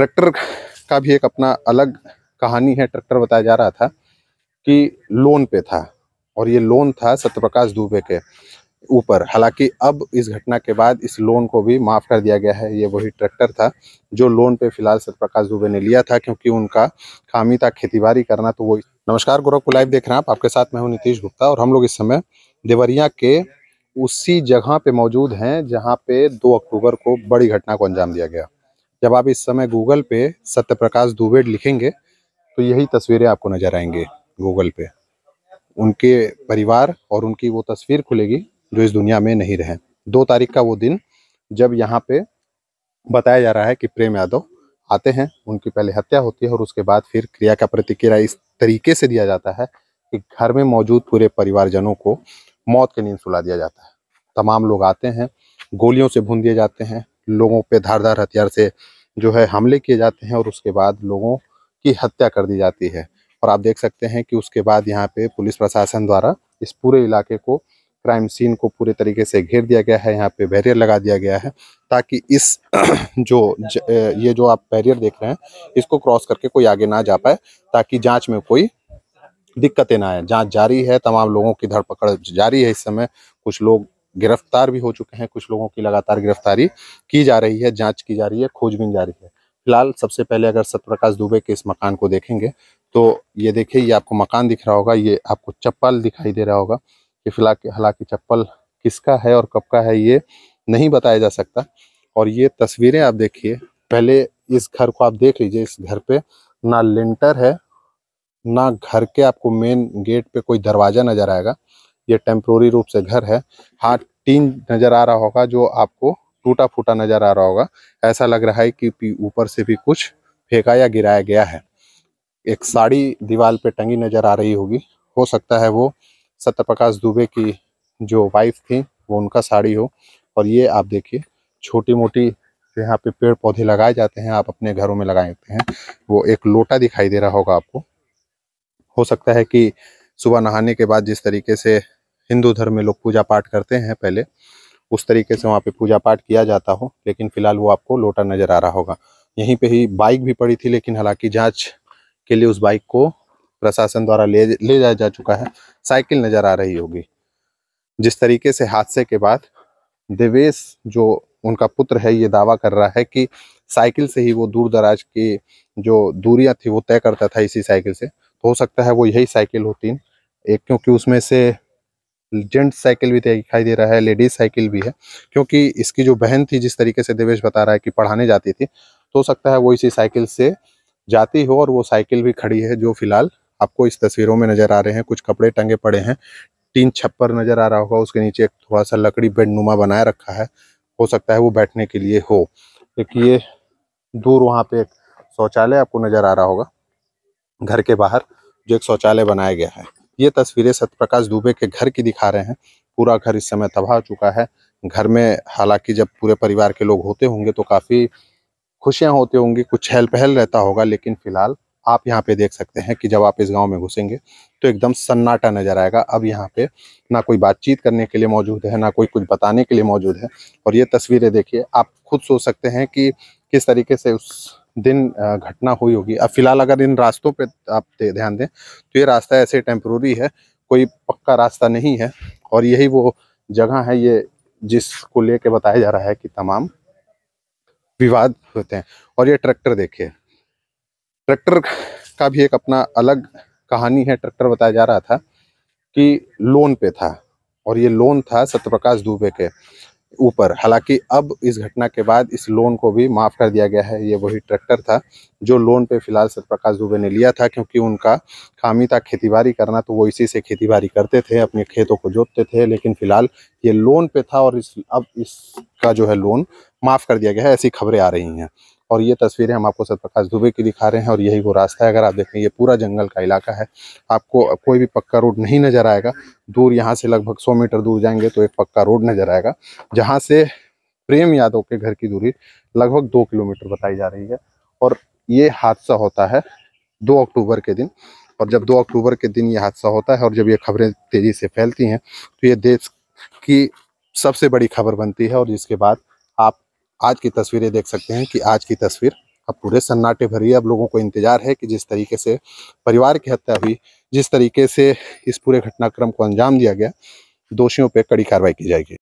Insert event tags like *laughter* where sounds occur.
tractor का भी एक अपना अलग कहानी है ट्रैक्टर बताया जा रहा था कि लोन पे था और ये लोन था सत्यप्रकाश दुबे के ऊपर हालांकि अब इस घटना के बाद इस लोन को भी माफ़ कर दिया गया है ये वही ट्रैक्टर था जो लोन पे फिलहाल सत्यप्रकाश दुबे ने लिया था क्योंकि उनका खामी था खेती करना तो वो नमस्कार को लाइव देख रहे हैं आप आपके साथ मैं हूँ नीतीश गुप्ता और हम लोग इस समय देवरिया के उसी जगह पे मौजूद हैं जहाँ पे दो अक्टूबर को बड़ी घटना को अंजाम दिया गया जब आप इस समय गूगल पे सत्यप्रकाश दुबेड़ लिखेंगे तो यही तस्वीरें आपको नजर आएंगे गूगल पे उनके परिवार और उनकी वो तस्वीर खुलेगी जो इस दुनिया में नहीं रहे दो तारीख का वो दिन जब यहाँ पे बताया जा रहा है कि प्रेम यादव आते हैं उनकी पहले हत्या होती है और उसके बाद फिर क्रिया का प्रतिक्रिया इस तरीके से दिया जाता है कि घर में मौजूद पूरे परिवारजनों को मौत के नींद सुला दिया जाता है तमाम लोग आते हैं गोलियों से भून दिए जाते हैं लोगों पे धारदार हथियार से जो है हमले किए जाते हैं और उसके बाद लोगों की हत्या कर दी जाती है और आप देख सकते हैं कि उसके बाद यहाँ पे पुलिस प्रशासन द्वारा इस पूरे इलाके को क्राइम सीन को पूरे तरीके से घेर दिया गया है यहाँ पे बैरियर लगा दिया गया है ताकि इस *clears throat* जो ज, ये जो आप बैरियर देख रहे हैं इसको क्रॉस करके कोई आगे ना जा पाए ताकि जांच में कोई दिक्कतें ना आए जांच जारी है तमाम लोगों की धरपकड़ जारी है इस समय कुछ लोग गिरफ्तार भी हो चुके हैं कुछ लोगों की लगातार गिरफ्तारी की जा रही है जांच की जा रही है खोजबीन रही है फिलहाल सबसे पहले अगर सत्यप्रकाश दुबे के इस मकान को देखेंगे तो ये देखिए ये आपको मकान दिख रहा होगा ये आपको चप्पल दिखाई दे रहा होगा कि फिलहाल हालांकि चप्पल किसका है और कब का है ये नहीं बताया जा सकता और ये तस्वीरें आप देखिए पहले इस घर को आप देख लीजिए इस घर पे ना लिंटर है ना घर के आपको मेन गेट पे कोई दरवाज़ा नज़र आएगा ये टेम्प्रोरी रूप से घर है हाँ टीन नज़र आ रहा होगा जो आपको टूटा फूटा नज़र आ रहा होगा ऐसा लग रहा है कि ऊपर से भी कुछ फेंका या गिराया गया है एक साड़ी दीवार पे टंगी नज़र आ रही होगी हो सकता है वो सत्य प्रकाश दुबे की जो वाइफ थी वो उनका साड़ी हो और ये आप देखिए छोटी मोटी यहाँ पे पेड़ पौधे लगाए जाते हैं आप अपने घरों में लगा हैं वो एक लोटा दिखाई दे रहा होगा आपको हो सकता है कि सुबह नहाने के बाद जिस तरीके से हिंदू धर्म में लोग पूजा पाठ करते हैं पहले उस तरीके से वहाँ पे पूजा पाठ किया जाता हो लेकिन फिलहाल वो आपको लोटा नज़र आ रहा होगा यहीं पे ही बाइक भी पड़ी थी लेकिन हालांकि जांच के लिए उस बाइक को प्रशासन द्वारा ले ले जाया जा चुका है साइकिल नज़र आ रही होगी जिस तरीके से हादसे के बाद देवेश जो उनका पुत्र है ये दावा कर रहा है कि साइकिल से ही वो दूर दराज की जो दूरियां थी वो तय करता था इसी साइकिल से तो हो सकता है वो यही साइकिल होती एक क्योंकि उसमें से जेंट्स साइकिल भी दिखाई दे रहा है लेडीज साइकिल भी है क्योंकि इसकी जो बहन थी जिस तरीके से देवेश बता रहा है कि पढ़ाने जाती थी तो हो सकता है वो इसी साइकिल से जाती हो और वो साइकिल भी खड़ी है जो फिलहाल आपको इस तस्वीरों में नजर आ रहे हैं कुछ कपड़े टंगे पड़े हैं तीन छप्पर नजर आ रहा होगा उसके नीचे एक थोड़ा सा लकड़ी बेड नुमा बनाए रखा है हो सकता है वो बैठने के लिए हो ये दूर वहाँ पे एक शौचालय आपको नजर आ रहा होगा घर के बाहर जो एक शौचालय बनाया गया है ये तस्वीरें सत्यप्रकाश दुबे के घर की दिखा रहे हैं पूरा घर इस समय तबाह हो चुका है घर में हालांकि जब पूरे परिवार के लोग होते होंगे तो काफ़ी खुशियां होती होंगी कुछ चहल पहल रहता होगा लेकिन फिलहाल आप यहाँ पे देख सकते हैं कि जब आप इस गांव में घुसेंगे तो एकदम सन्नाटा नजर आएगा अब यहाँ पे ना कोई बातचीत करने के लिए मौजूद है ना कोई कुछ बताने के लिए मौजूद है और ये तस्वीरें देखिए आप खुद सोच सकते हैं कि किस तरीके से उस दिन घटना हुई होगी अब फिलहाल अगर इन रास्तों पे आप ध्यान दें तो ये रास्ता ऐसे टेम्प्रोरी है कोई पक्का रास्ता नहीं है और यही वो जगह है ये जिसको लेके बताया जा रहा है कि तमाम विवाद होते हैं और ये ट्रैक्टर देखिए ट्रैक्टर का भी एक अपना अलग कहानी है ट्रैक्टर बताया जा रहा था कि लोन पे था और ये लोन था सत्यप्रकाश दुबे के ऊपर हालांकि अब इस घटना के बाद इस लोन को भी माफ़ कर दिया गया है ये वही ट्रैक्टर था जो लोन पे फिलहाल सतप्रकाश दुबे ने लिया था क्योंकि उनका खामी था खेतीबाड़ी करना तो वो इसी से खेतीबाड़ी करते थे अपने खेतों को जोतते थे लेकिन फिलहाल ये लोन पे था और इस अब इसका जो है लोन माफ़ कर दिया गया है ऐसी खबरें आ रही हैं और ये तस्वीरें हम आपको सतप्रकाश दुबे की दिखा रहे हैं और यही वो रास्ता है अगर आप देखें ये पूरा जंगल का इलाका है आपको कोई भी पक्का रोड नहीं नज़र आएगा दूर यहाँ से लगभग सौ मीटर दूर जाएंगे तो एक पक्का रोड नज़र आएगा जहाँ से प्रेम यादव के घर की दूरी लगभग दो किलोमीटर बताई जा रही है और ये हादसा होता है दो अक्टूबर के दिन और जब दो अक्टूबर के दिन ये हादसा होता है और जब ये खबरें तेज़ी से फैलती हैं तो ये देश की सबसे बड़ी खबर बनती है और जिसके बाद आप आज की तस्वीरें देख सकते हैं कि आज की तस्वीर अब पूरे सन्नाटे भरी है अब लोगों को इंतजार है कि जिस तरीके से परिवार की हत्या हुई जिस तरीके से इस पूरे घटनाक्रम को अंजाम दिया गया दोषियों पर कड़ी कार्रवाई की जाएगी